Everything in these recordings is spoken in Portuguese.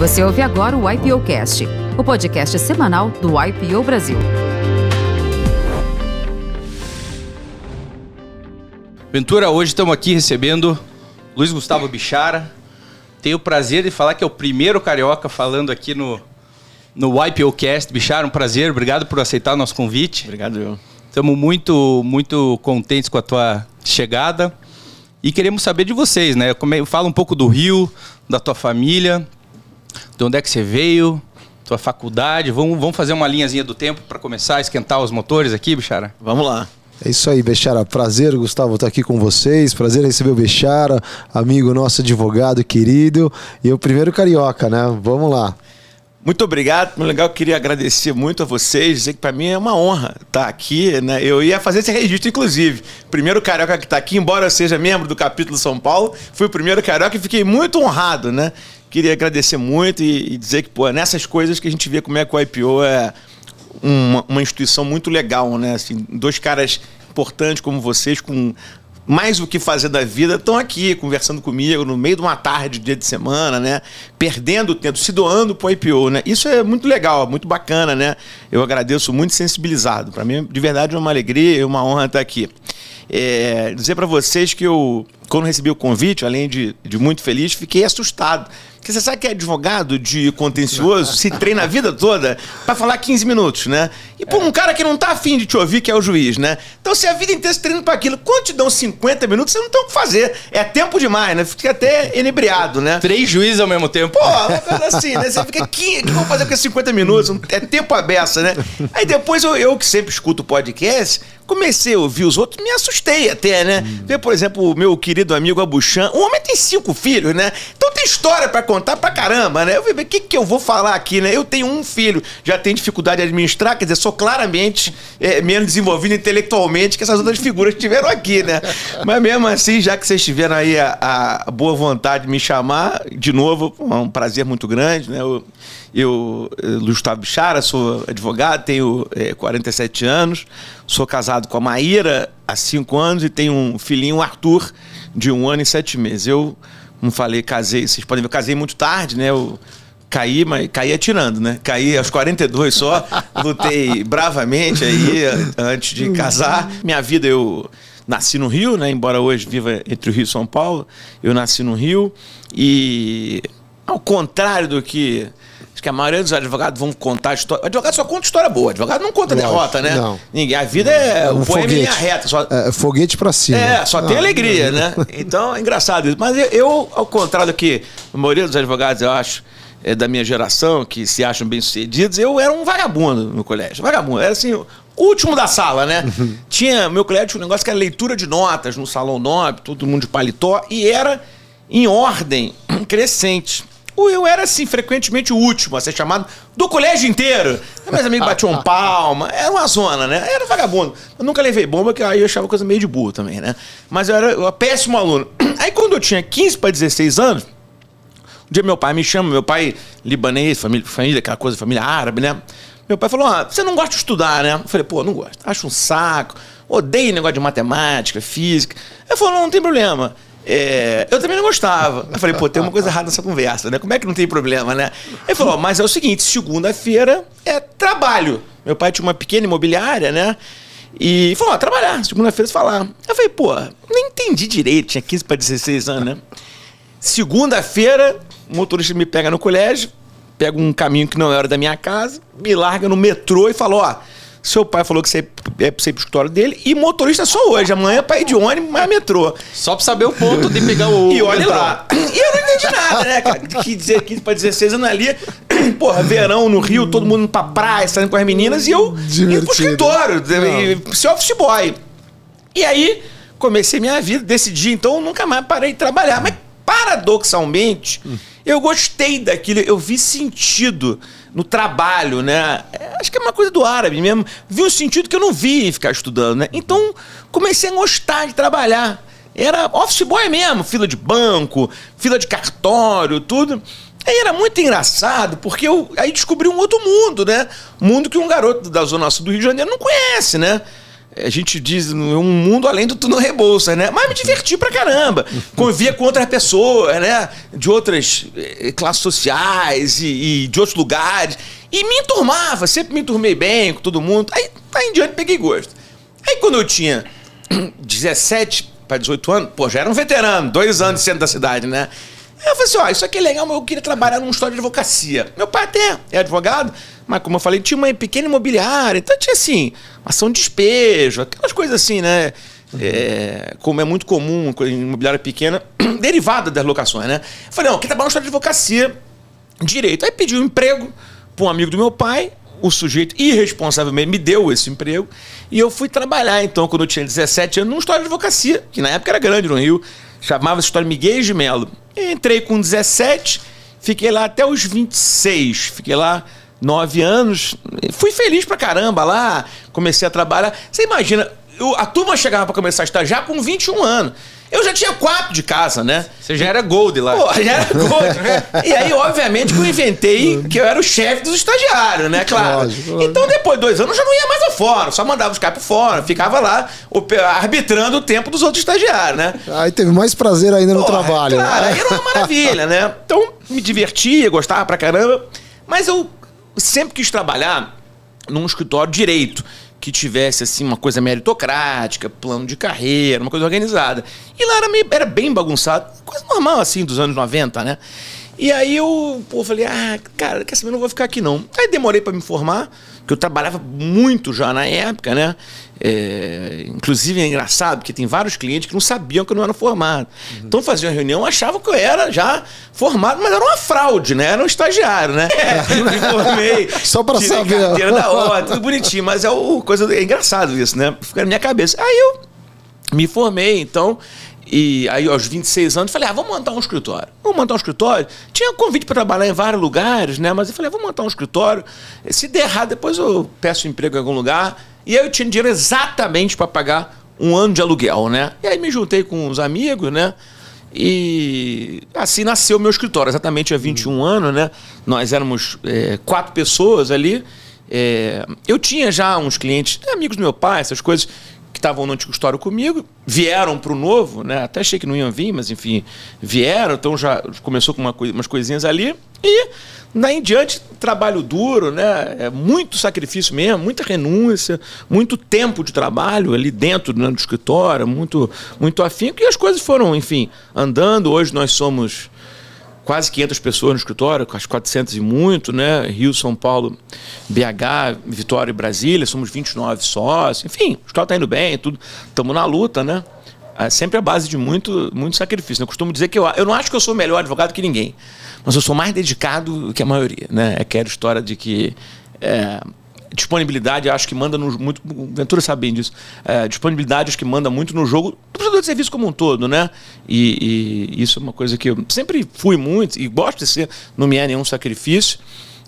Você ouve agora o IPOcast, o podcast semanal do IPO Brasil. Ventura, hoje estamos aqui recebendo Luiz Gustavo Bichara. Tenho o prazer de falar que é o primeiro carioca falando aqui no, no IPOcast. Bichara, um prazer. Obrigado por aceitar o nosso convite. Obrigado, eu. Estamos muito, muito contentes com a tua chegada. E queremos saber de vocês, né? É, fala um pouco do Rio, da tua família, de onde é que você veio, tua faculdade. Vamos, vamos fazer uma linhazinha do tempo para começar a esquentar os motores aqui, Bichara? Vamos lá. É isso aí, Bechara. Prazer, Gustavo, estar aqui com vocês. Prazer receber o Bechara, amigo nosso, advogado querido. E o primeiro carioca, né? Vamos lá. Muito obrigado, muito legal. Queria agradecer muito a vocês, dizer que para mim é uma honra estar aqui. Né? Eu ia fazer esse registro, inclusive. Primeiro carioca que está aqui, embora eu seja membro do capítulo São Paulo, fui o primeiro carioca e fiquei muito honrado, né? Queria agradecer muito e, e dizer que, pô, é nessas coisas que a gente vê como é que o IPO é uma, uma instituição muito legal, né? Assim, dois caras importantes como vocês, com mais o que fazer da vida, estão aqui conversando comigo no meio de uma tarde, dia de semana, né? Perdendo tempo, se doando para o IPO, né? Isso é muito legal, muito bacana, né? Eu agradeço muito sensibilizado. Para mim, de verdade, é uma alegria e uma honra estar aqui. É, dizer para vocês que eu quando recebi o convite, além de, de muito feliz, fiquei assustado. Porque você sabe que é advogado de contencioso, se treina a vida toda para falar 15 minutos, né? E por é. um cara que não tá afim de te ouvir, que é o juiz, né? Então, se a vida inteira se treina para aquilo, quando te dão 50 minutos, você não tem o que fazer. É tempo demais, né? Fica até enebriado, né? Três juízes ao mesmo tempo. Pô, uma coisa assim, né? Você fica, o que, que eu vou fazer com esses 50 minutos? É tempo aberto, né? Aí depois eu, eu que sempre escuto podcast, comecei a ouvir os outros, me assustei até, né? Hum. Ver, por exemplo, o meu querido amigo Abuchan, o homem tem cinco filhos, né? Então tem história para contar pra caramba, né? Eu vi, o que, que eu vou falar aqui, né? Eu tenho um filho, já tenho dificuldade de administrar, quer dizer, sou claramente é, menos desenvolvido intelectualmente que essas outras figuras que tiveram aqui, né? Mas mesmo assim, já que vocês tiveram aí a, a boa vontade de me chamar, de novo, é um prazer muito grande, né? Eu, eu, eh, Luiz Gustavo Bichara, sou advogado, tenho é, eh, 47 anos, sou casado com a Maíra há 5 anos e tenho um filhinho, Arthur, de um ano e sete meses. Eu, como falei, casei, vocês podem ver, eu casei muito tarde, né? Eu, caí, mas caí atirando, né? Caí aos 42 só, lutei bravamente aí eh, antes de casar. Minha vida eu nasci no Rio, né? Embora hoje viva entre o Rio e São Paulo, eu nasci no Rio e ao contrário do que Acho que a maioria dos advogados vão contar história. Advogado só conta história boa, advogado não conta Lógico, derrota, né? Não. Ninguém. A vida é, é um, poema foguete. linha reta. Só... É, foguete pra cima. É, só tem ah. alegria, não. né? Então é engraçado isso. Mas eu, ao contrário do que a maioria dos advogados, eu acho. É da minha geração, que se acham bem-sucedidos, eu era um vagabundo no colégio. Vagabundo. Era assim, último da sala, né? Uhum. Tinha, meu colégio tinha um negócio que era leitura de notas no salão nobre, todo mundo de paletó, e era em ordem crescente. Tipo, eu era, assim, frequentemente o último a ser chamado do colégio inteiro. Meus amigos ah, batiam um tá. palma, era uma zona, né? Era vagabundo. Eu nunca levei bomba, que aí eu achava coisa meio de burro também, né? Mas eu era eu, péssimo aluno. Aí quando eu tinha 15 para 16 anos, um dia meu pai me chama, meu pai libanês, família, família aquela coisa, família árabe, né? Meu pai falou: ah, você não gosta de estudar, né? Eu falei: pô, não gosto. Acho um saco. Odeio negócio de matemática, física. Ele falou: não, não tem problema. É, eu também não gostava. Eu falei, pô, tem uma coisa errada nessa conversa, né? Como é que não tem problema, né? Ele falou, mas é o seguinte, segunda-feira é trabalho. Meu pai tinha uma pequena imobiliária, né? E falou, ó, trabalhar, segunda-feira você falar. Eu falei, pô, nem entendi direito, tinha 15 para 16 anos, né? Segunda-feira, o motorista me pega no colégio, pega um caminho que não era da minha casa, me larga no metrô e fala, ó seu pai falou que você é pra você ir pro escritório dele. E motorista só hoje. Amanhã é pra ir de ônibus, mas metrô. Só pra saber o ponto de pegar o. E olha lá. E eu não entendi nada, né, cara? De 15 pra 16 anos ali. Porra, verão no Rio, todo mundo para pra praia, saindo com as meninas. E eu Divertido. indo pro escritório. Né, não. office boy. E aí, comecei minha vida. Decidi, então, nunca mais parei de trabalhar. Mas, paradoxalmente, eu gostei daquilo. Eu vi sentido no trabalho, né? É, acho que é uma coisa do árabe mesmo. Vi um sentido que eu não vi ficar estudando, né? Então comecei a gostar de trabalhar. Era office boy mesmo, fila de banco, fila de cartório, tudo. Aí era muito engraçado, porque eu aí descobri um outro mundo, né? Mundo que um garoto da Zona Sul do Rio de Janeiro não conhece, né? a gente diz é um mundo além do Tuno Rebouças, né? Mas me diverti pra caramba. Convivia com outras pessoas, né? De outras eh, eh, classes sociais e, e, de outros lugares. E me enturmava, sempre me enturmei bem com todo mundo. Aí, aí em diante peguei gosto. Aí quando eu tinha 17 para 18 anos, pô, já era um veterano, dois anos sendo da cidade, né? Aí eu falei assim: ó, isso aqui é legal, mas eu queria trabalhar num história de advocacia. Meu pai até é advogado, mas como eu falei, tinha uma pequena imobiliária, então tinha assim, ação de despejo, aquelas coisas assim, né? Uhum. É, como é muito comum em imobiliária pequena, derivada das locações, né? Eu falei, não, quer trabalhar num história de advocacia, direito. Aí pedi um emprego para um amigo do meu pai, o sujeito irresponsavelmente me deu esse emprego, e eu fui trabalhar, então, quando eu tinha 17 anos, num história de advocacia, que na época era grande no Rio, Chamava-se História Miguel de Melo. Entrei com 17, fiquei lá até os 26. Fiquei lá nove anos. Fui feliz pra caramba lá, comecei a trabalhar. Você imagina, eu, a turma chegava para começar a estar já com 21 anos. Eu já tinha quatro de casa, né? Você já era gold lá. Pô, já era gold. É. e aí, obviamente, que eu inventei que eu era o chefe dos estagiários, né? Claro. Lógico, então, depois de dois anos, eu já não ia mais ao fórum. Só mandava os caras pro fórum. Ficava lá arbitrando o tempo dos outros estagiários, né? Aí teve mais prazer ainda no trabalho. Né? Claro, aí era uma maravilha, né? Então, me divertia, gostava pra caramba. Mas eu sempre quis trabalhar num escritório direito que tivesse assim uma coisa meritocrática, plano de carreira, uma coisa organizada. E lá era, meio, era bem bagunçado, coisa normal assim dos anos 90, né? E aí eu pô, falei, ah, cara, quer saber, não vou ficar aqui não. Aí demorei para me formar, porque eu trabalhava muito já na época, né? É, inclusive é engraçado, porque tem vários clientes que não sabiam que eu não era formado. Uhum. Então fazia uma reunião, achava que eu era já formado, mas era uma fraude, né? Era um estagiário, né? É, me formei. Só para saber. carteira da hora, tudo bonitinho, mas é o coisa é engraçado isso, né? Fica na minha cabeça. Aí eu me formei, então e aí, aos 26 anos, falei, ah, vamos montar um escritório. Vamos montar um escritório. Tinha convite para trabalhar em vários lugares, né? Mas eu falei, ah, vamos montar um escritório. Se der errado, depois eu peço emprego em algum lugar. E aí eu tinha dinheiro exatamente para pagar um ano de aluguel, né? E aí me juntei com uns amigos, né? E assim nasceu o meu escritório, exatamente há 21 uhum. anos, né? Nós éramos é, quatro pessoas ali. É, eu tinha já uns clientes, amigos do meu pai, essas coisas, que estavam no antigo histórico comigo, vieram para o novo, né? Até achei que não iam vir, mas enfim, vieram, então já começou com uma coisa, umas coisinhas ali. E daí em diante, trabalho duro, né? É muito sacrifício mesmo, muita renúncia, muito tempo de trabalho ali dentro né, do escritório, muito, muito afinco, e as coisas foram, enfim, andando. Hoje nós somos quase 500 pessoas no escritório, quase 400 e muito, né? Rio, São Paulo, BH, Vitória e Brasília, somos 29 sócios. Enfim, o escritório está indo bem, tudo. Estamos na luta, né? É sempre a base de muito, muito sacrifício. Né? Eu costumo dizer que eu, eu não acho que eu sou melhor advogado que ninguém, mas eu sou mais dedicado que a maioria, né? É aquela história de que é, disponibilidade, acho que manda no, muito. Ventura sabe bem disso. É, disponibilidade, acho que manda muito no jogo do prestador de serviço como um todo, né? E, e, isso é uma coisa que eu sempre fui muito e gosto de ser, não me é nenhum sacrifício.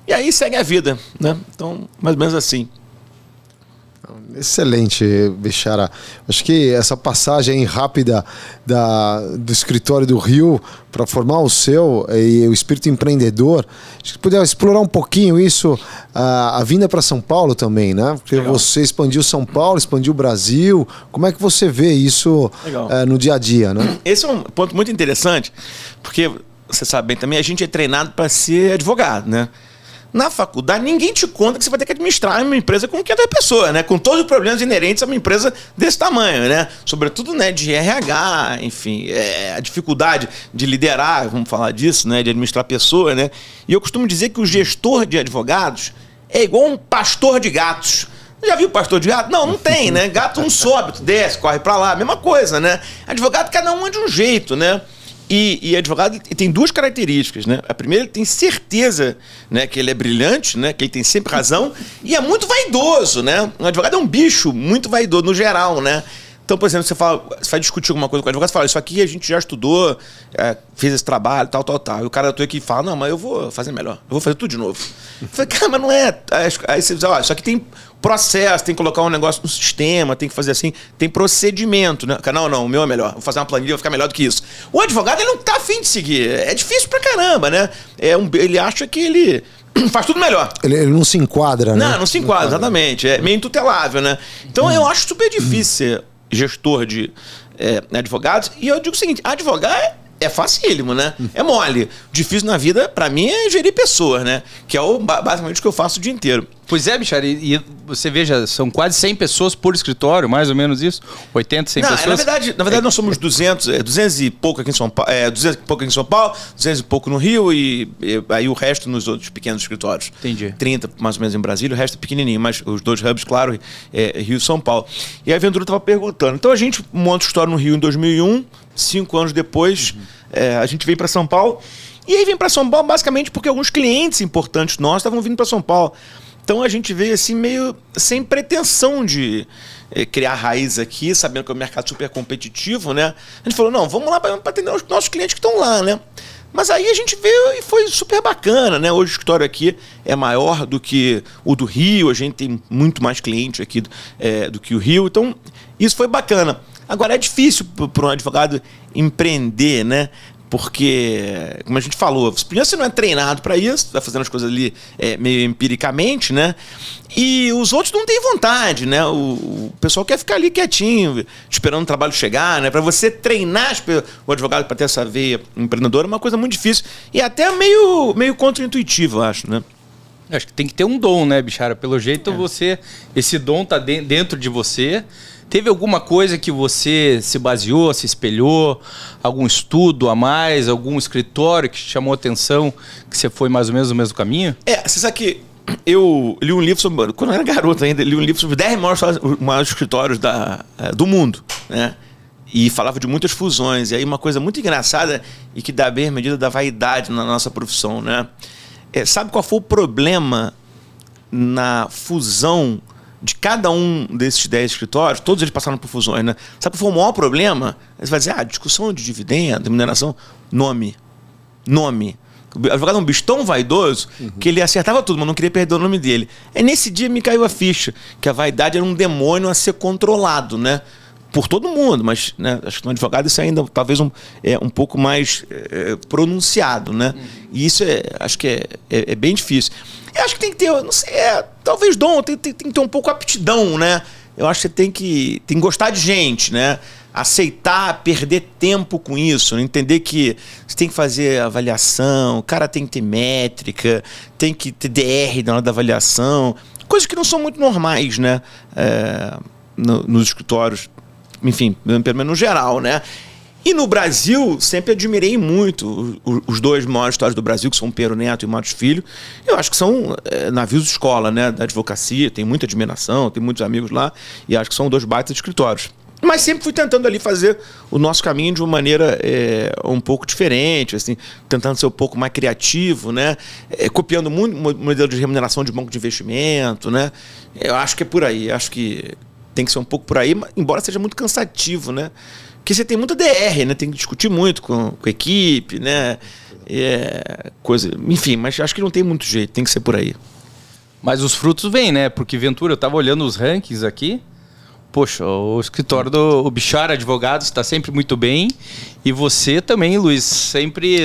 E aí segue a vida, né? Então, mais ou menos assim. Excelente, Bechara. Acho que essa passagem rápida da, do escritório do Rio para formar o seu e o espírito empreendedor, acho que puder explorar um pouquinho isso, a, a vinda para São Paulo também, né? Porque Legal. você expandiu São Paulo, expandiu o Brasil. Como é que você vê isso é, no dia a dia, né? Esse é um ponto muito interessante, porque você sabe bem também, a gente é treinado para ser advogado, né? Na faculdade, ninguém te conta que você vai ter que administrar uma empresa com 500 pessoas, né? Com todos os problemas inerentes a uma empresa desse tamanho, né? Sobretudo, né, de RH, enfim, é, a dificuldade de liderar, vamos falar disso, né? De administrar pessoas, né? E eu costumo dizer que o gestor de advogados é igual um pastor de gatos. Já viu pastor de gato? Não, não tem, né? Gato um sóbito desce, corre para lá, mesma coisa, né? Advogado cada um é de um jeito, né? E, e advogado tem duas características, né? A primeira, ele tem certeza né, que ele é brilhante, né? Que ele tem sempre razão. e é muito vaidoso, né? Um advogado é um bicho muito vaidoso, no geral, né? Então, por exemplo, você, fala, você vai discutir alguma coisa com o advogado, você fala, isso aqui a gente já estudou, é, fez esse trabalho, tal, tal, tal. E o cara da tua equipe fala, não, mas eu vou fazer melhor, eu vou fazer tudo de novo. Eu falei, cara, mas não é. é aí você diz, ó, isso aqui tem processo, tem que colocar um negócio no sistema, tem que fazer assim, tem procedimento, né? Não, não, o meu é melhor, vou fazer uma planilha, vou ficar melhor do que isso. O advogado, ele não tá afim de seguir, é difícil pra caramba, né? É um, ele acha que ele faz tudo melhor. Ele, ele, não se enquadra, né? Não, não se enquadra, enquadra. exatamente. É meio intutelável, né? Então uhum. eu acho super difícil gestor de é, advogados. E eu digo o seguinte: advogar é é facílimo, né? É mole. difícil na vida, para mim, é gerir pessoas, né? Que é o, basicamente o que eu faço o dia inteiro. Pois é, Bichara, e, e você veja, são quase 100 pessoas por escritório, mais ou menos isso? 80, 100 não, é, pessoas? Na verdade, na verdade nós somos 200, é, 200 é, e pouco aqui em São Paulo, é, 200 e pouco aqui em São Paulo, 200 e pouco no Rio e, e, aí o resto nos outros pequenos escritórios. Entendi. 30 mais ou menos em Brasília, o resto é pequenininho, mas os dois hubs, claro, é, Rio e São Paulo. E a Ventura estava perguntando, então a gente monta o escritório no Rio em 2001, cinco anos depois, uhum. é, a gente veio para São Paulo. E aí vem para São Paulo basicamente porque alguns clientes importantes nossos estavam vindo para São Paulo. Então a gente veio assim meio sem pretensão de é, criar raiz aqui, sabendo que é um mercado super competitivo, né? A gente falou, não, vamos lá para atender os nossos clientes que estão lá, né? Mas aí a gente veio e foi super bacana, né? Hoje o escritório aqui é maior do que o do Rio, a gente tem muito mais cliente aqui é, do que o Rio, então isso foi bacana. Agora, é difícil para um advogado empreender, né? Porque, como a gente falou, primeiro você não é treinado para isso, está fazendo as coisas ali é, meio empiricamente, né? E os outros não têm vontade, né? O, o pessoal quer ficar ali quietinho, esperando o trabalho chegar, né? Para você treinar o advogado para ter essa veia empreendedora é uma coisa muito difícil e até meio, meio contra-intuitivo, eu acho, né? Acho que tem que ter um dom, né, Bichara? Pelo jeito é. você. Esse dom tá de, dentro de você. Teve alguma coisa que você se baseou, se espelhou? Algum estudo a mais? Algum escritório que chamou atenção? Que você foi mais ou menos no mesmo caminho? É, você sabe que eu li um livro sobre. Quando eu era garoto ainda, li um livro sobre 10 maiores, maiores escritórios da, eh, do mundo, né? E falava de muitas fusões. E aí uma coisa muito engraçada e que dá bem a medida da vaidade na nossa profissão, né? É, sabe qual foi o problema na fusão de cada um desses 10 escritórios, todos eles passaram por fusões, né? Sabe qual foi o maior problema? Você vai dizer, ah, discussão de dividendo, mineração, nome. Nome. O advogado é um bicho tão vaidoso uhum. que ele acertava tudo, mas não queria perder o nome dele. É nesse dia me caiu a ficha que a vaidade era um demônio a ser controlado, né? por todo mundo, mas né, acho que no advogado isso é ainda talvez um, é, um pouco mais é, pronunciado, né? Uhum. E isso é, acho que é, é, é, bem difícil. Eu acho que tem que ter, não sei, é, talvez dom, tem, tem, tem, que ter um pouco aptidão, né? Eu acho que tem que, tem que gostar de gente, né? Aceitar, perder tempo com isso, né? entender que você tem que fazer avaliação, o cara tem que ter métrica, tem que ter DR na hora da avaliação, coisas que não são muito normais, né? É, no, nos escritórios enfim, pelo menos no geral, né? E no Brasil, sempre admirei muito os dois maiores histórios do Brasil, que são Pero Neto e Matos Filho. Eu acho que são é, navios escola, né? Da advocacia, tem muita admiração, tem muitos amigos lá, e acho que são dois baita escritórios. Mas sempre fui tentando ali fazer o nosso caminho de uma maneira é, um pouco diferente, assim, tentando ser um pouco mais criativo, né? É, copiando muito o modelo de remuneração de banco de investimento, né? Eu acho que é por aí, acho que tem que ser um pouco por aí, embora seja muito cansativo, né? Porque você tem muita DR, né? Tem que discutir muito com, com a equipe, né? É, coisa, enfim, mas acho que não tem muito jeito, tem que ser por aí. Mas os frutos vêm, né? Porque Ventura, eu tava olhando os rankings aqui. Poxa, o escritório do o Bichar Advogados está sempre muito bem. E você também, Luiz, sempre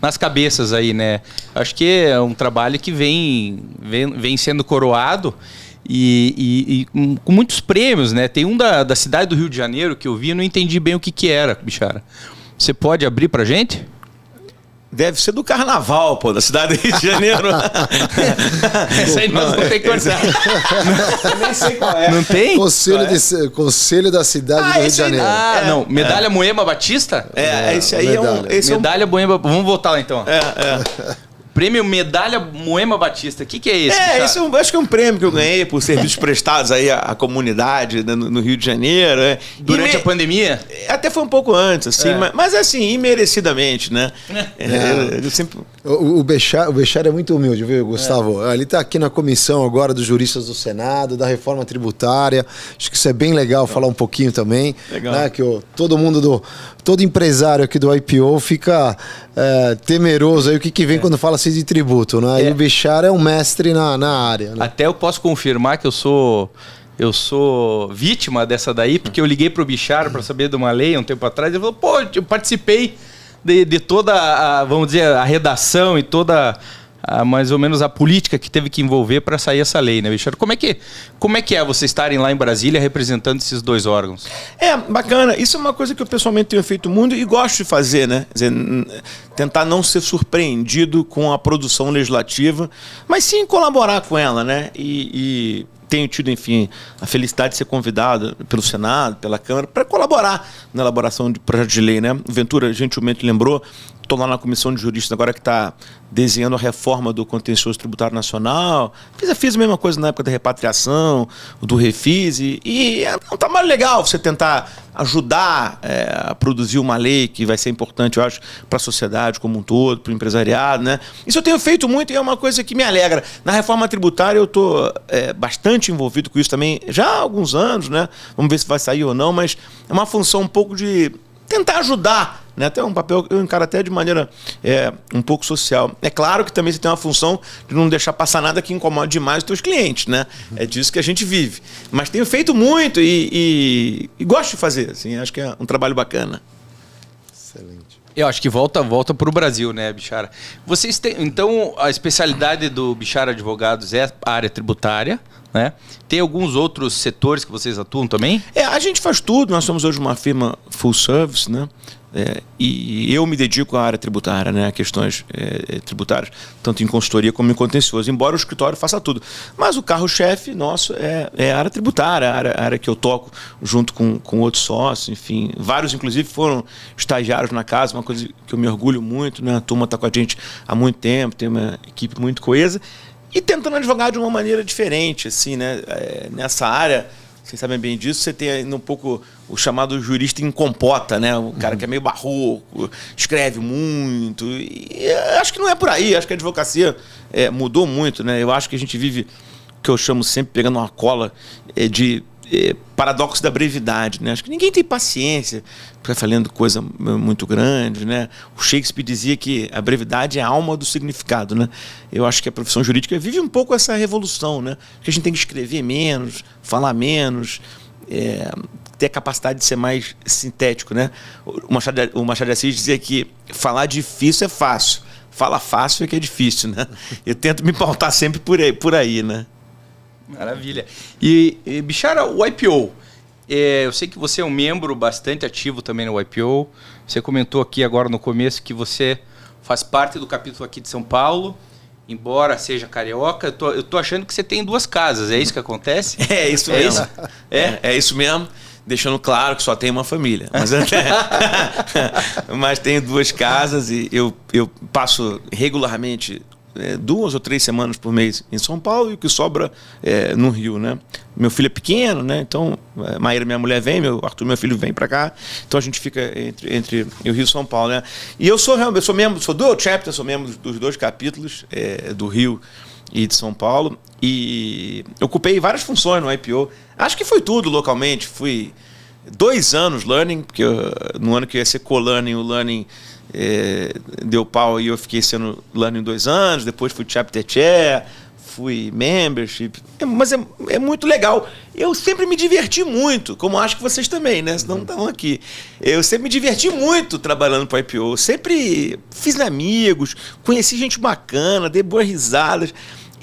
nas cabeças aí, né? Acho que é um trabalho que vem, vem, vem sendo coroado. E, e, e, com muitos prêmios, né? Tem um da, da cidade do Rio de Janeiro que eu vi e não entendi bem o que, que era, bichara. Você pode abrir pra gente? Deve ser do carnaval, pô, da cidade do Rio de Janeiro. Essa aí nós tem ter que Nem sei qual é. Não tem? Conselho, é? de, conselho da cidade ah, do Rio de Janeiro. ah, é, não. É. Medalha é. Moema Batista? É, é esse aí medalha. é um. Esse medalha é um... Moema. Vamos voltar lá então. É, é. Prêmio Medalha Moema Batista. O que, que é esse? É, isso é um, acho que é um prêmio que eu ganhei por serviços prestados aí à, à comunidade né, no, no, Rio de Janeiro. Né? Durante me... a pandemia? Até foi um pouco antes, assim, é. mas, mas, assim, imerecidamente, né? É. Eu, eu sempre... O, o, Bechar, o é muito humilde, viu, Gustavo? É. Ele está aqui na comissão agora dos juristas do Senado, da reforma tributária. Acho que isso é bem legal, falar um pouquinho também. Legal. Né, que o, todo mundo do. Todo empresário aqui do IPO fica é, temeroso aí o que, que vem é. quando fala assim, de tributo, né? E é. o Bechar é um mestre na, na área. Né? Até eu posso confirmar que eu sou eu sou vítima dessa daí, porque eu liguei pro Bichar para saber de uma lei um tempo atrás, ele falou, pô, eu participei de, de toda a, vamos dizer, a redação e toda a, mais ou menos a política que teve que envolver para sair essa lei, né, Richard? Como é, que, como é que é vocês estarem lá em Brasília representando esses dois órgãos? É, bacana. Isso é uma coisa que eu pessoalmente tenho feito muito e gosto de fazer, né? Dizer, tentar não ser surpreendido com a produção legislativa, mas sim colaborar com ela, né? e, e tenho tido, enfim, a felicidade de ser convidado pelo Senado, pela Câmara, para colaborar na elaboração de projeto de lei. Né? Ventura gentilmente lembrou, estou lá na comissão de juristas agora que está desenhando a reforma do contencioso tributário nacional. Fiz, fiz a mesma coisa na época da repatriação, do refis, e, e é um trabalho tá legal você tentar ajudar é, a produzir uma lei que vai ser importante, eu acho, para a sociedade como um todo, para o empresariado. Né? Isso eu tenho feito muito e é uma coisa que me alegra. Na reforma tributária eu estou é, bastante envolvido com isso também já há alguns anos, né? Vamos ver se vai sair ou não, mas é uma função um pouco de tentar ajudar né? Até um papel que eu encaro até de maneira é, um pouco social. É claro que também você tem uma função de não deixar passar nada que incomode demais os teus clientes, né? É disso que a gente vive. Mas tenho feito muito e, e, e gosto de fazer, assim, acho que é um trabalho bacana. Excelente. Eu acho que volta volta para o Brasil, né, Bichara? Vocês têm então a especialidade do Bichara Advogados é a área tributária, né? Tem alguns outros setores que vocês atuam também? É, a gente faz tudo. Nós somos hoje uma firma full service, né? É, e eu me dedico à área tributária, né, a questões é, é, tributárias, tanto em consultoria como em contencioso, embora o escritório faça tudo. Mas o carro-chefe nosso é, é, a área tributária, a área, a área, que eu toco junto com, com outros sócios, enfim. Vários, inclusive, foram estagiários na casa, uma coisa que eu me orgulho muito. Né? A turma está com a gente há muito tempo, tem uma equipe muito coesa. E tentando advogar de uma maneira diferente, assim, né? É, nessa área vocês sabem bem disso, você tem ainda um pouco o chamado jurista em compota, né? O cara uhum. que é meio barroco, escreve muito. E acho que não é por aí, acho que a advocacia é, mudou muito, né? Eu acho que a gente vive o que eu chamo sempre pegando uma cola é, de é, paradoxo da brevidade, né? Acho que ninguém tem paciência para falando coisa muito grande, né? O Shakespeare dizia que a brevidade é a alma do significado, né? Eu acho que a profissão jurídica vive um pouco essa revolução, né? Que a gente tem que escrever menos, falar menos, é, ter a capacidade de ser mais sintético, né? O Machado, o Machado de Assis dizia que falar difícil é fácil, fala fácil é que é difícil, né? Eu tento me pautar sempre por aí, por aí né? Maravilha. E, e Bichara, o IPO. É, eu sei que você é um membro bastante ativo também no IPO. Você comentou aqui agora no começo que você faz parte do capítulo aqui de São Paulo embora seja carioca, eu tô, eu tô achando que você tem duas casas, é isso que acontece? É isso é mesmo. É isso, é, é isso mesmo, deixando claro que só tem uma família. Mas, até, mas tenho duas casas e eu, eu passo regularmente é, duas ou três semanas por mês em São Paulo e o que sobra é, no Rio, né? Meu filho é pequeno, né? Então, é, Maíra, minha mulher, vem, meu Arthur, meu filho, vem para cá. Então a gente fica entre, entre o Rio e São Paulo, né? E eu sou realmente, eu sou membro, sou dual chapter, sou membro dos dois capítulos é, do Rio e de São Paulo. E ocupei várias funções no IPO. Acho que foi tudo localmente. Fui dois anos learning, porque eu, uh, no ano que eu ia ser co-learning, o learning é, deu pau e eu fiquei sendo em dois anos, depois fui chapter chair, fui membership. É, mas é, é muito legal. Eu sempre me diverti muito, como acho que vocês também, né? Senão não estavam uhum. aqui. Eu sempre me diverti muito trabalhando para IPO. Sempre fiz amigos, conheci gente bacana, dei boas risadas.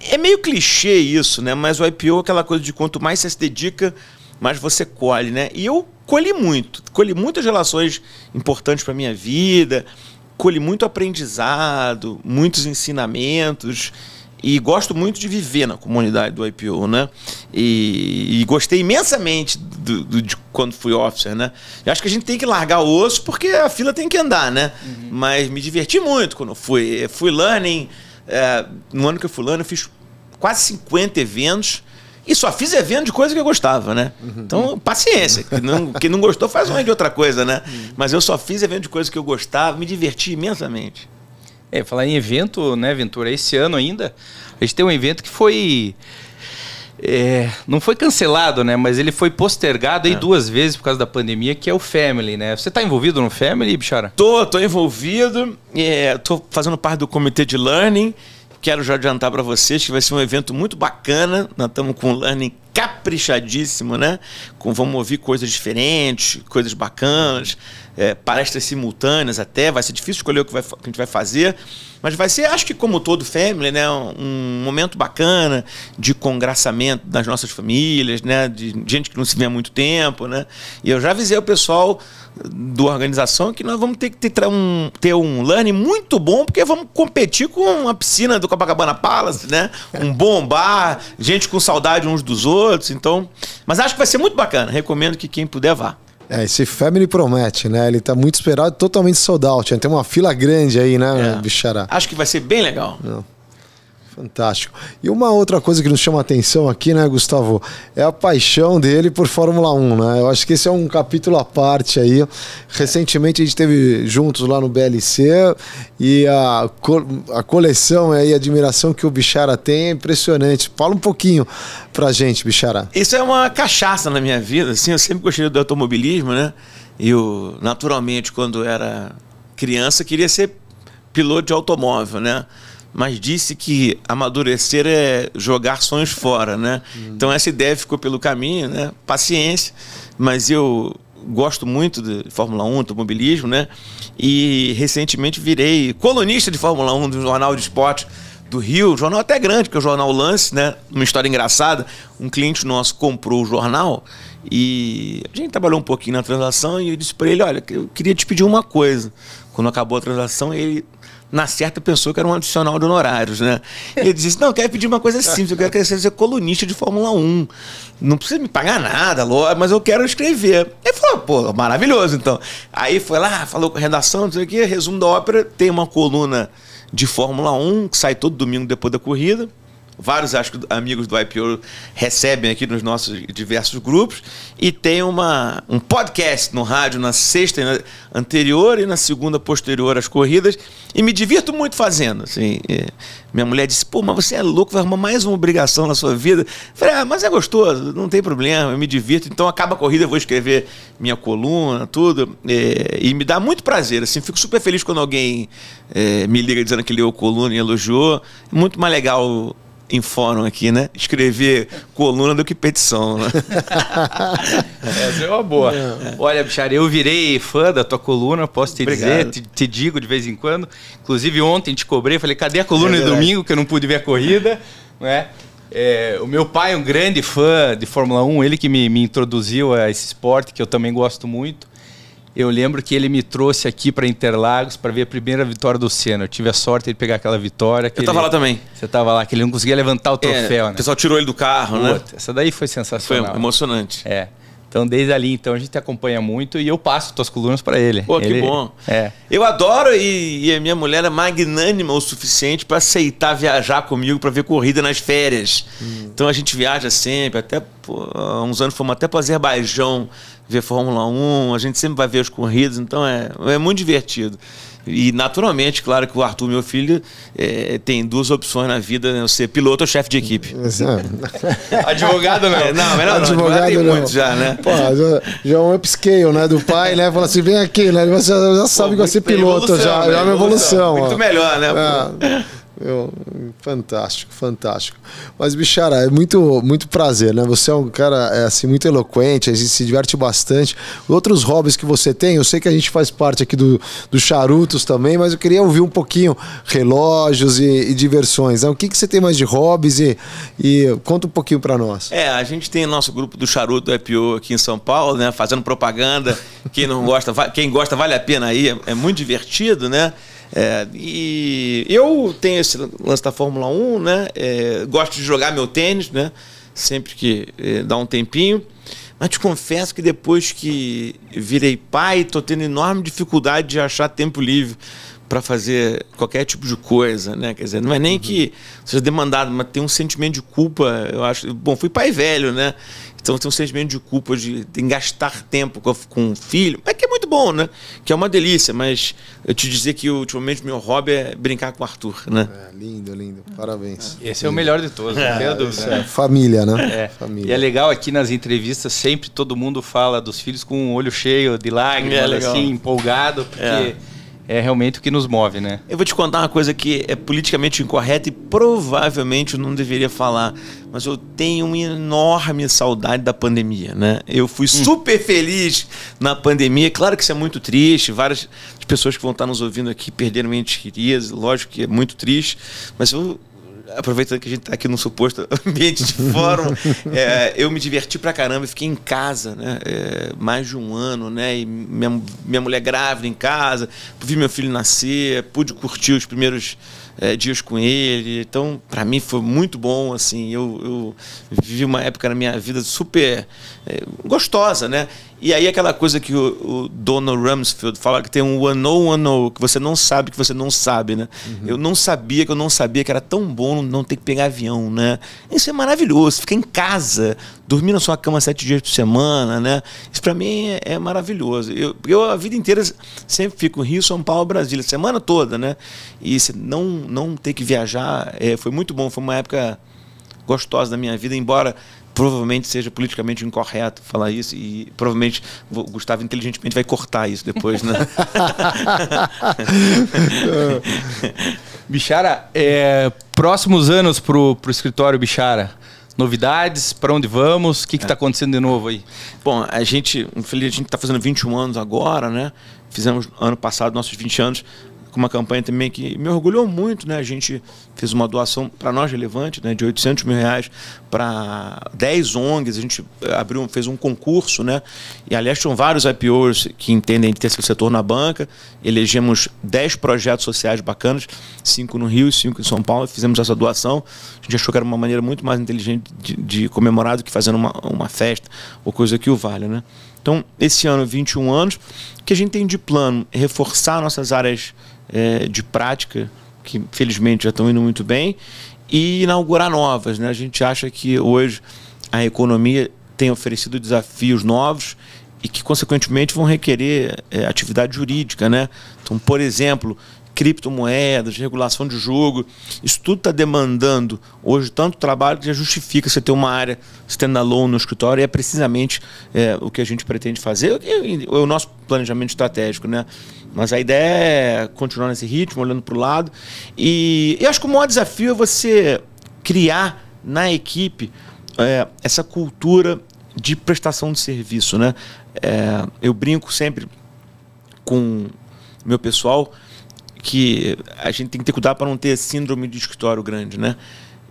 É meio clichê isso, né? Mas o IPO é aquela coisa de quanto mais você se dedica, mais você colhe, né? E eu colhi muito. Colhi muitas relações importantes para minha vida, colhi muito aprendizado, muitos ensinamentos. E gosto muito de viver na comunidade do IPO, né? E, e gostei imensamente do, do, de quando fui officer, né? Eu acho que a gente tem que largar o osso porque a fila tem que andar, né? Uhum. Mas me diverti muito quando fui. Fui learning. É, no ano que eu fui learning, eu fiz quase 50 eventos e só fiz evento de coisa que eu gostava, né? Então, paciência. Quem não, quem não gostou faz um de outra coisa, né? Mas eu só fiz evento de coisa que eu gostava, me diverti imensamente. É, falar em evento, né, Ventura? Esse ano ainda, a gente tem um evento que foi. É, não foi cancelado, né? Mas ele foi postergado aí é. duas vezes por causa da pandemia, que é o Family, né? Você tá envolvido no Family, Bichara? Tô, tô envolvido. É, tô fazendo parte do comitê de learning quero já adiantar para vocês que vai ser um evento muito bacana. Nós estamos com o Learning caprichadíssimo, né? Com, vamos ouvir coisas diferentes, coisas bacanas, é, palestras simultâneas até. Vai ser difícil escolher o que, vai, que a gente vai fazer, mas vai ser, acho que como todo family, né? Um momento bacana de congraçamento das nossas famílias, né? De gente que não se vê há muito tempo, né? E eu já avisei o pessoal da organização que nós vamos ter que ter um, ter um learning muito bom, porque vamos competir com a piscina do Copacabana Palace, né? Um bom bar, gente com saudade uns dos outros outros. Então, mas acho que vai ser muito bacana. Recomendo que quem puder vá. É, esse Family promete, né? Ele tá muito esperado, totalmente sold out. Né? Tem uma fila grande aí, né, é. Bichará? Acho que vai ser bem legal. Não. Fantástico. E uma outra coisa que nos chama a atenção aqui, né, Gustavo, é a paixão dele por Fórmula 1, né? Eu acho que esse é um capítulo à parte aí. Recentemente a gente teve juntos lá no BLC e a, co a coleção e a admiração que o Bichara tem é impressionante. Fala um pouquinho pra gente, Bichara. Isso é uma cachaça na minha vida, assim, eu sempre gostei do automobilismo, né? E naturalmente, quando era criança, queria ser piloto de automóvel, né? mas disse que amadurecer é jogar sonhos fora, né? Uhum. Então essa ideia ficou pelo caminho, né? Paciência, mas eu gosto muito de Fórmula 1, automobilismo, né? E recentemente virei colunista de Fórmula 1 do Jornal de Esporte do Rio, um jornal até grande, que é o jornal Lance, né? Uma história engraçada. Um cliente nosso comprou o jornal e a gente trabalhou um pouquinho na transação e eu disse para ele: Olha, eu queria te pedir uma coisa. Quando acabou a transação, ele na certa pessoa que era um adicional de honorários, né? E ele disse: Não, eu quero pedir uma coisa simples, eu quero crescer ser colunista de Fórmula 1. Não precisa me pagar nada, mas eu quero escrever. Ele falou: Pô, maravilhoso, então. Aí foi lá, falou com a redação, não sei o quê, resumo da ópera, tem uma coluna de Fórmula 1 que sai todo domingo depois da corrida vários amigos do IPO recebem aqui nos nossos diversos grupos. E tem uma, um podcast no rádio na sexta anterior e na segunda posterior às corridas. E me divirto muito fazendo. Assim. Minha mulher disse: pô, mas você é louco, vai arrumar mais uma obrigação na sua vida. Eu falei: ah, mas é gostoso, não tem problema, eu me divirto. Então acaba a corrida, eu vou escrever minha coluna, tudo. e, é, e me dá muito prazer. Assim, fico super feliz quando alguém é, me liga dizendo que leu a coluna e elogiou. Muito mais legal em fórum aqui, né? Escrever coluna do que petição, né? Essa é uma boa. É. Olha, Bichara, eu virei fã da tua coluna, posso te Obrigado. dizer, te, te, digo de vez em quando. Inclusive, ontem te cobrei, falei, cadê a coluna é de domingo, que eu não pude ver a corrida, né? É, o meu pai é um grande fã de Fórmula 1, ele que me, me introduziu a esse esporte, que eu também gosto muito. Eu lembro que ele me trouxe aqui para Interlagos para ver a primeira vitória do Senna. Eu tive a sorte de pegar aquela vitória. eu estava lá também. Você estava lá, que ele não conseguia levantar o é, troféu, é, né? O pessoal tirou ele do carro, né? Puta, né? Essa daí foi sensacional. Foi emocionante. É. Então, desde ali, então, a gente acompanha muito e eu passo tuas colunas para ele. Pô, ele, que bom. É. Eu adoro e, e, a minha mulher é magnânima o suficiente para aceitar viajar comigo para ver corrida nas férias. Hum. Então, a gente viaja sempre. Até pô, uns anos fomos até para o Azerbaijão ver Fórmula 1, a gente sempre vai ver as corridas, então é, é muito divertido. E naturalmente, claro que o Arthur, meu filho, é, tem duas opções na vida, né? ser piloto ou chefe de equipe. É, é. advogado não. É, não, melhor advogado, não. Advogado tem não. muito já, né? Pô, já, já é um upscale, né? Do pai, né? Fala assim, vem aqui, né? Você já sabe Pô, que vai ser piloto, já, já é uma evolução. muito melhor, né? É. Eu, fantástico, fantástico. Mas, Bichara, é muito, muito prazer, né? Você é um cara é, assim, muito eloquente, a gente se diverte bastante. Outros hobbies que você tem, eu sei que a gente faz parte aqui do, do Charutos também, mas eu queria ouvir um pouquinho relógios e, e diversões. Né? O que, que você tem mais de hobbies e, e conta um pouquinho para nós. É, a gente tem nosso grupo do Charuto IPO aqui em São Paulo, né? Fazendo propaganda. Quem não gosta, quem gosta vale a pena aí, é, é muito divertido, né? É, e eu tenho esse lance da Fórmula 1, né? É, gosto de jogar meu tênis, né? Sempre que é, dá um tempinho. Mas te confesso que depois que virei pai, tô tendo enorme dificuldade de achar tempo livre para fazer qualquer tipo de coisa, né? Quer dizer, não é nem uhum. que seja demandado, mas tem um sentimento de culpa, eu acho. Bom, fui pai velho, né? Então tem um sentimento de culpa de, de gastar tempo com, com o filho, mas que é muito bom, né? Que é uma delícia, mas eu te dizer que ultimamente meu hobby é brincar com o Arthur, né? É, lindo, lindo. Parabéns. Esse lindo. é o melhor de todos, é, não tenho dúvida. É. Né? Família, né? É. Família. E é legal aqui nas entrevistas, sempre todo mundo fala dos filhos com o olho cheio de lágrimas, é assim, empolgado, porque é é realmente o que nos move, né? Eu vou te contar uma coisa que é politicamente incorreta e provavelmente eu não deveria falar, mas eu tenho uma enorme saudade da pandemia, né? Eu fui hum. super feliz na pandemia. Claro que isso é muito triste, várias pessoas que vão estar nos ouvindo aqui perderam entes queridas, lógico que é muito triste, mas eu aproveitando que a gente está aqui num suposto ambiente de fórum, é, eu me diverti pra caramba e fiquei em casa, né? É, mais de um ano, né? E minha, minha mulher grávida em casa, vi meu filho nascer, pude curtir os primeiros é, dias com ele. Então, para mim foi muito bom, assim. Eu, eu vivi uma época na minha vida super é, gostosa, né? E aí aquela coisa que o, o Donald Rumsfeld fala que tem um one know, oh, one oh, que você não sabe que você não sabe, né? Uhum. Eu não sabia que eu não sabia que era tão bom não ter que pegar avião, né? Isso é maravilhoso, ficar em casa, dormir na sua cama sete dias por semana, né? Isso para mim é, é, maravilhoso. Eu, eu a vida inteira sempre fico Rio, São Paulo, Brasília, semana toda, né? E não, não ter que viajar é, foi muito bom, foi uma época gostosa da minha vida, embora provavelmente seja politicamente incorreto falar isso e provavelmente o Gustavo inteligentemente vai cortar isso depois, né? Bichara, é, próximos anos para o escritório Bichara. Novidades, para onde vamos? O que está é. acontecendo de novo aí? Bom, a gente, infelizmente, a gente está fazendo 21 anos agora, né? Fizemos ano passado nossos 20 anos com uma campanha também que me orgulhou muito, né? A gente fez uma doação para nós relevante, né, de 800 mil reais para 10 ONGs. A gente eh, abriu, fez um concurso, né? E aliás, são vários IPOs que entendem ter seu setor na banca. Elegemos 10 projetos sociais bacanas, 5 no Rio e 5 em São Paulo, fizemos essa doação. A gente achou que era uma maneira muito mais inteligente de, de comemorar do que fazendo uma, uma festa ou coisa que o valha, né? Então, esse ano, 21 anos, o que a gente tem de plano? Reforçar nossas áreas é, de prática que felizmente já estão indo muito bem, e inaugurar novas. Né? A gente acha que hoje a economia tem oferecido desafios novos e que, consequentemente, vão requerer é, atividade jurídica. Né? Então, por exemplo, criptomoedas, regulação de jogo, isso tudo está demandando hoje tanto trabalho que já justifica você ter uma área standalone no escritório e é precisamente é, o que a gente pretende fazer o nosso planejamento estratégico. Né? Mas a ideia é continuar nesse ritmo, olhando para o lado. E eu acho que o maior desafio é você criar na equipe é, essa cultura de prestação de serviço. Né? É, eu brinco sempre com meu pessoal que a gente tem que ter cuidado para não ter síndrome de escritório grande. Né?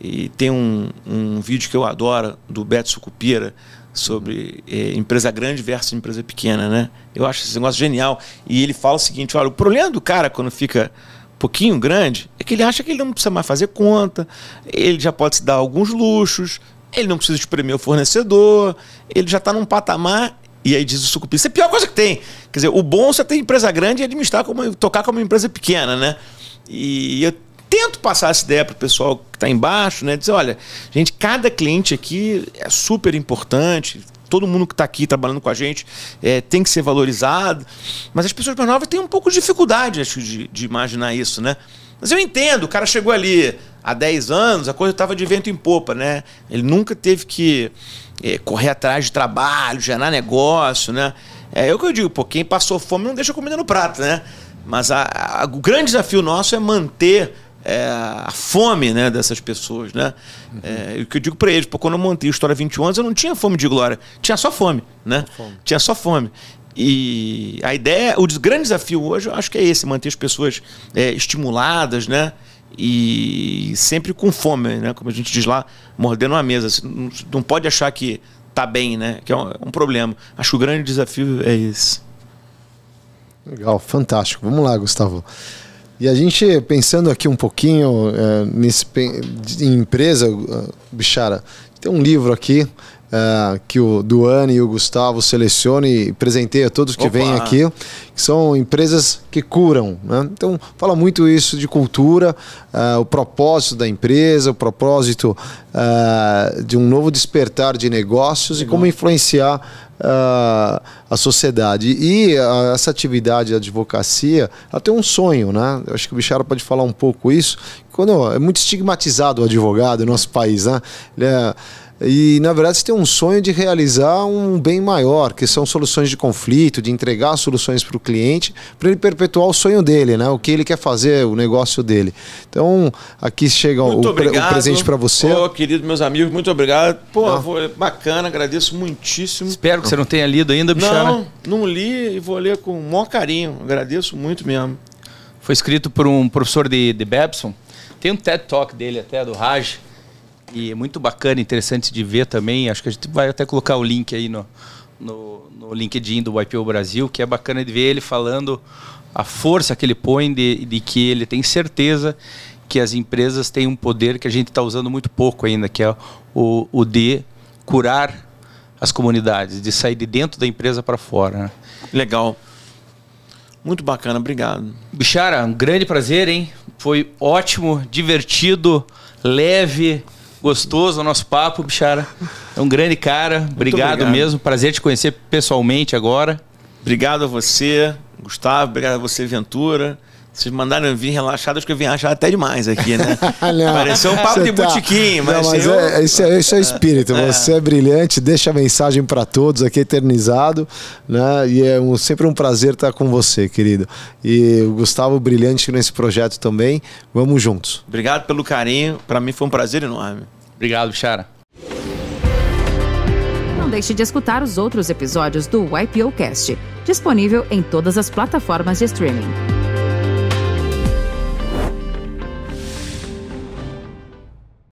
E tem um, um vídeo que eu adoro do Beto Sucupira sobre é, empresa grande versus empresa pequena, né? Eu acho esse negócio genial. E ele fala o seguinte: olha, o problema do cara quando fica um pouquinho grande é que ele acha que ele não precisa mais fazer conta, ele já pode se dar alguns luxos, ele não precisa espremer o fornecedor, ele já está num patamar. E aí diz o Sucupi, isso é a pior coisa que tem. Quer dizer, o bom é você ter empresa grande e administrar como tocar como uma empresa pequena, né? E eu tento passar essa ideia para o pessoal que está embaixo, né? Dizer, olha, gente, cada cliente aqui é super importante, todo mundo que está aqui trabalhando com a gente é, tem que ser valorizado. Mas as pessoas mais novas têm um pouco de dificuldade, acho, de, de imaginar isso, né? Mas eu entendo, o cara chegou ali há 10 anos, a coisa estava de vento em popa, né? Ele nunca teve que é, correr atrás de trabalho, gerar negócio, né? É, é, o que eu digo, pô, quem passou fome não deixa comida no prato, né? Mas a, a, o grande desafio nosso é manter é, a fome né, dessas pessoas. Né? Uhum. É, o que eu digo para eles, quando eu montei a História 21 anos, eu não tinha fome de glória, tinha só fome. Né? Fome. Tinha só fome. E a ideia, o grande desafio hoje, eu acho que é esse, manter as pessoas é, estimuladas, né? E sempre com fome, né? Como a gente diz lá, mordendo uma mesa. não pode achar que tá bem, né? Que é um, é um problema. Acho que o grande desafio é esse. Legal, fantástico. Vamos lá, Gustavo. E a gente pensando aqui um pouquinho é, nesse, em empresa, eh, Bichara, tem um livro aqui é, que o Duane e o Gustavo selecionem e presenteiem a todos que Opa. vêm aqui, que são empresas que curam. Né? Então, fala muito isso de cultura, uh, o propósito da empresa, o propósito uh, de um novo despertar de negócios Legal. e como influenciar Uh, a sociedade. E uh, essa atividade de advocacia, ela tem um sonho, né? Eu acho que o Bichara pode falar um pouco isso. Quando é muito estigmatizado o advogado no nosso país, né? Ele é e, na verdade, você tem um sonho de realizar um bem maior, que são soluções de conflito, de entregar soluções para o cliente, para ele perpetuar o sonho dele, né? o que ele quer fazer, o negócio dele. Então, aqui chega o, pre o, presente para você. Pô, querido, meus amigos, muito obrigado. Pô, ah. vou, bacana, agradeço muitíssimo. Espero que você não tenha lido ainda, Bichara. Não, não li e vou ler com o maior carinho. Agradeço muito mesmo. Foi escrito por um professor de, de Babson. Tem um TED Talk dele até, do Raj e é muito bacana, interessante de ver também. Acho que a gente vai até colocar o link aí no, no, no LinkedIn do YPO Brasil, que é bacana de ver ele falando a força que ele põe de, de que ele tem certeza que as empresas têm um poder que a gente está usando muito pouco ainda, que é o, o de curar as comunidades, de sair de dentro da empresa para fora. Né? Legal. Muito bacana, obrigado. Bichara, um grande prazer, hein? Foi ótimo, divertido, leve. Gostoso o nosso papo, Bichara. É um grande cara. Obrigado, obrigado, mesmo. Prazer te conhecer pessoalmente agora. Obrigado a você, Gustavo. Obrigado a você, Ventura. Vocês mandaram vir relaxado, acho que eu vim achar até demais aqui, né? não, Pareceu um papo de tá... botiquim, mas. Não, mas eu... é, isso é, esse é o espírito. É. Você é brilhante, deixa a mensagem para todos aqui eternizado, né? E é um, sempre um prazer estar com você, querido. E o Gustavo, brilhante nesse projeto também. Vamos juntos. Obrigado pelo carinho. Para mim foi um prazer enorme. Obrigado, Xara. Não deixe de escutar os outros episódios do YPOcast, disponível em todas as plataformas de streaming.